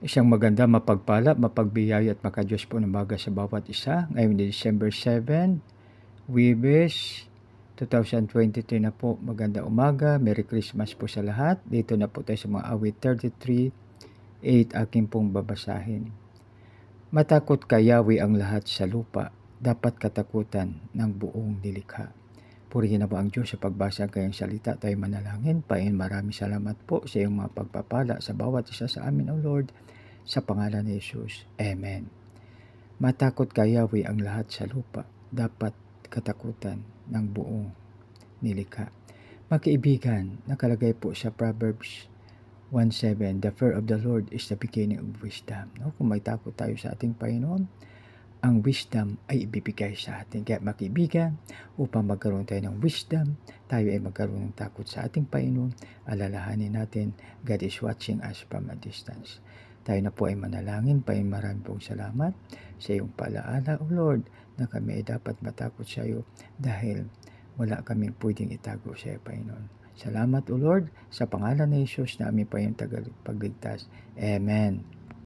Isang maganda, mapagpala, mapagbiyaya at makadyos po ng baga sa bawat isa. Ngayon ni December 7, Wibes 2023 na po. Maganda umaga, Merry Christmas po sa lahat. Dito na po tayo sa mga awit 33, 8 aking pong babasahin. Matakot kayawi ang lahat sa lupa, dapat katakutan ng buong nilikha. Purihin na po ang Diyos sa pagbasa kayang salita tayo manalangin. Pain marami salamat po sa iyong mga pagpapala sa bawat isa sa amin, O Lord, sa pangalan ni Jesus. Amen. Matakot kay Yahweh ang lahat sa lupa. Dapat katakutan ng buong nilika. Magkaibigan, nakalagay po sa Proverbs 1.7, The fear of the Lord is the beginning of wisdom. No? Kung may takot tayo sa ating Panginoon, ang wisdom ay ibibigay sa atin. Kaya makibigan, upang magkaroon tayo ng wisdom, tayo ay magkaroon ng takot sa ating Panginoon. Alalahanin natin, God is watching us from a distance. Tayo na po ay manalangin, Panginoon marami pong salamat sa iyong palaala, O Lord, na kami ay dapat matakot sa iyo dahil wala kaming pwedeng itago sa iyo, Panginoon. Salamat, O Lord, sa pangalan ni Jesus na aming Panginoon tagapagligtas. Amen.